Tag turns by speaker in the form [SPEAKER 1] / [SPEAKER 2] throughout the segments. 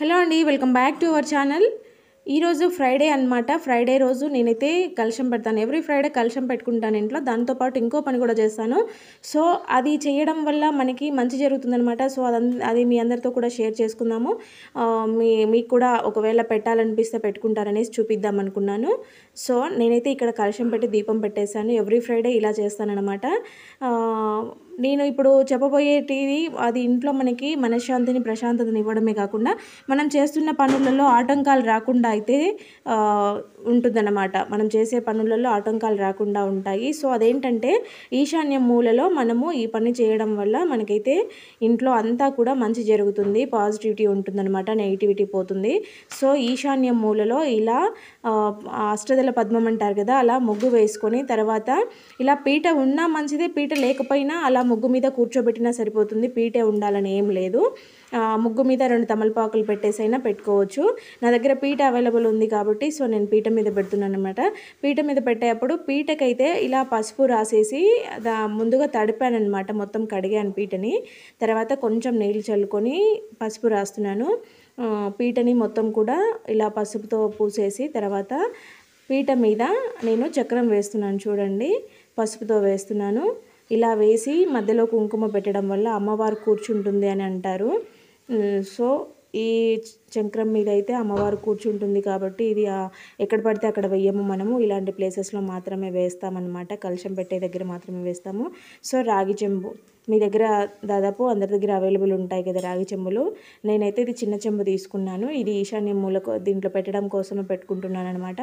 [SPEAKER 1] hello అండి welcome back to our channel ఈరోజు Friday అనమాట ఫ్రైడే రోజు నేనైతే కలశం పెడతాను ఎవ్రీ ఫ్రైడే కలశం పెట్టుకుంటాను ఇంట్లో దాంతోపాటు ఇంకో పని కూడా చేస్తాను సో అది చేయడం వల్ల మనకి మంచి జరుగుతుందనమాట సో అది అది మీ అందరితో కూడా షేర్ చేసుకుందాము మీ మీకు కూడా ఒకవేళ పెట్టాలనిపిస్తే పెట్టుకుంటారనేసి చూపిద్దాం అనుకున్నాను సో నేనైతే ఇక్కడ కలశం పెట్టి దీపం పెట్టేశాను ఎవ్రీ ఫ్రైడే ఇలా చేస్తానన్నమాట నేను ఇప్పుడు చెప్పబోయేటిది అది ఇంట్లో మనకి మనశ్శాంతిని ప్రశాంతతని ఇవ్వడమే కాకుండా మనం చేస్తున్న పనులలో ఆటంకాలు రాకుండా అయితే ఉంటుందన్నమాట మనం చేసే పనులలో ఆటంకాలు రాకుండా ఉంటాయి సో అదేంటంటే ఈశాన్య మూలలో మనము ఈ పని చేయడం వల్ల మనకైతే ఇంట్లో అంతా కూడా మంచి జరుగుతుంది పాజిటివిటీ ఉంటుందన్నమాట నెగిటివిటీ పోతుంది సో ఈశాన్య మూలలో ఇలా అష్టదల పద్మం అంటారు కదా అలా ముగ్గు వేసుకొని తర్వాత ఇలా పీట ఉన్నా మంచిదే పీట లేకపోయినా అలా ముగ్గు మీద కూర్చోబెట్టినా సరిపోతుంది పీటే ఉండాలని ఏం లేదు ముగ్గు మీద రెండు తమలపాకులు పెట్టేసైనా పెట్టుకోవచ్చు నా దగ్గర పీట అవైలబుల్ ఉంది కాబట్టి సో నేను పీట మీద పెడుతున్నాను అనమాట పీట మీద పెట్టేటప్పుడు పీటకైతే ఇలా పసుపు రాసేసి దా ముందుగా తడిపానమాట మొత్తం కడిగాను పీటని తర్వాత కొంచెం నీళ్ళు చల్లుకొని పసుపు రాస్తున్నాను పీటని మొత్తం కూడా ఇలా పసుపుతో పూసేసి తర్వాత పీట మీద నేను చక్రం వేస్తున్నాను చూడండి పసుపుతో వేస్తున్నాను ఇలా వేసి మధ్యలో కుంకుమ పెట్టడం వల్ల అమ్మవారు కూర్చుంటుంది అని అంటారు సో ఈ చంక్రం మీద అయితే అమ్మవారు కూర్చుంటుంది కాబట్టి ఇది ఎక్కడ పడితే అక్కడ వెయ్యము మనము ఇలాంటి ప్లేసెస్లో మాత్రమే వేస్తామన్నమాట కలుషం పెట్టే దగ్గర మాత్రమే వేస్తాము సో రాగి చెంబు మీ దగ్గర దాదాపు అందరి దగ్గర అవైలబుల్ ఉంటాయి కదా రాగి చెంబులు నేనైతే ఇది చిన్న చెంబు తీసుకున్నాను ఇది ఈశాన్య మూలకు దీంట్లో పెట్టడం కోసమే పెట్టుకుంటున్నాను అనమాట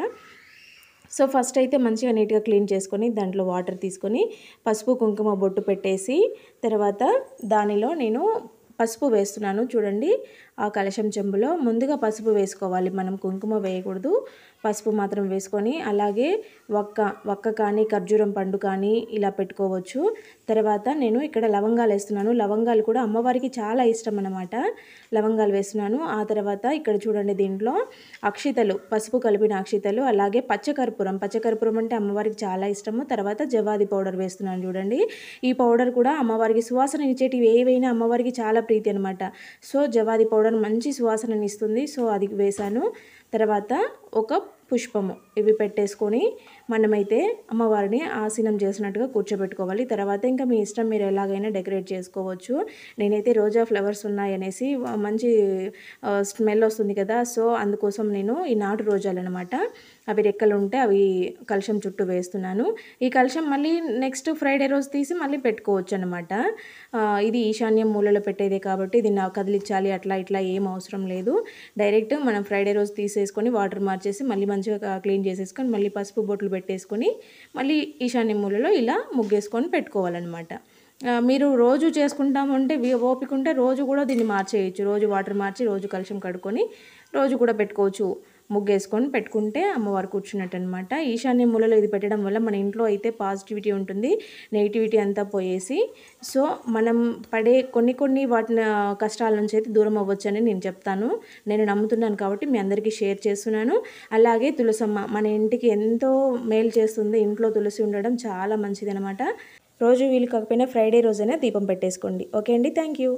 [SPEAKER 1] సో ఫస్ట్ అయితే మంచిగా నీట్గా క్లీన్ చేసుకొని దాంట్లో వాటర్ తీసుకొని పసుపు కుంకుమ బొట్టు పెట్టేసి తర్వాత దానిలో నేను పసుపు వేస్తున్నాను చూడండి ఆ కలశం చెంబులో ముందుగా పసుపు వేసుకోవాలి మనం కుంకుమ వేయకూడదు పసుపు మాత్రం వేసుకొని అలాగే ఒక్క ఒక్క కానీ ఖర్జూరం పండు కానీ ఇలా పెట్టుకోవచ్చు తర్వాత నేను ఇక్కడ లవంగాలు వేస్తున్నాను లవంగాలు కూడా అమ్మవారికి చాలా ఇష్టం అనమాట లవంగాలు వేస్తున్నాను ఆ తర్వాత ఇక్కడ చూడండి దీంట్లో అక్షితలు పసుపు కలిపిన అక్షితలు అలాగే పచ్చకర్పూరం పచ్చకర్పూరం అంటే అమ్మవారికి చాలా ఇష్టము తర్వాత జవాది పౌడర్ వేస్తున్నాను చూడండి ఈ పౌడర్ కూడా అమ్మవారికి సువాసన ఇచ్చేటివి ఏవైనా అమ్మవారికి చాలా ప్రీతి అనమాట సో జవాది పౌడర్ పౌడర్ మంచి సువాసనని ఇస్తుంది సో అది వేసాను తర్వాత ఒక పుష్పము ఇవి పెట్టేసుకొని మనమైతే అమ్మవారిని ఆసీనం చేసినట్టుగా కూర్చోబెట్టుకోవాలి తర్వాత ఇంకా మీ ఇష్టం మీరు ఎలాగైనా డెకరేట్ చేసుకోవచ్చు నేనైతే రోజా ఫ్లవర్స్ ఉన్నాయనేసి మంచి స్మెల్ వస్తుంది కదా సో అందుకోసం నేను ఈ నాటు రోజాలు అనమాట అవి రెక్కలు ఉంటే అవి కలశం చుట్టూ వేస్తున్నాను ఈ కలశం మళ్ళీ నెక్స్ట్ ఫ్రైడే రోజు తీసి మళ్ళీ పెట్టుకోవచ్చు అనమాట ఇది ఈశాన్యం మూలలో పెట్టేదే కాబట్టి దీన్ని కదిలించాలి అట్లా ఇట్లా ఏం అవసరం లేదు డైరెక్ట్ మనం ఫ్రైడే రోజు తీసేసుకొని వాటర్ మార్చేసి మళ్ళీ మంచిగా క్లీన్ చేసేసుకొని మళ్ళీ పసుపు బొట్లు పెట్టేసుకొని మళ్ళీ ఈశాన్య మూలలో ఇలా ముగ్గేసుకొని పెట్టుకోవాలన్నమాట మీరు రోజు చేసుకుంటామంటే ఓపిక ఉంటే రోజు కూడా దీన్ని మార్చేయచ్చు రోజు వాటర్ మార్చి రోజు కలుషం కడుక్కొని రోజు కూడా పెట్టుకోవచ్చు ముగ్గేసుకొని పెట్టుకుంటే అమ్మవారు కూర్చున్నట్టు అనమాట ఈశాన్య మూలలో ఇది పెట్టడం వల్ల మన ఇంట్లో అయితే పాజిటివిటీ ఉంటుంది నెగిటివిటీ అంతా పోయేసి సో మనం పడే కొన్ని కొన్ని వాటిని కష్టాల నుంచి అయితే దూరం అవ్వచ్చు అని నేను చెప్తాను నేను నమ్ముతున్నాను కాబట్టి మీ అందరికీ షేర్ చేస్తున్నాను అలాగే తులసమ్మ మన ఇంటికి ఎంతో మేలు చేస్తుంది ఇంట్లో తులసి ఉండడం చాలా మంచిది అనమాట రోజు వీలు కాకపోయినా ఫ్రైడే రోజైనా దీపం పెట్టేసుకోండి ఓకే అండి థ్యాంక్ యూ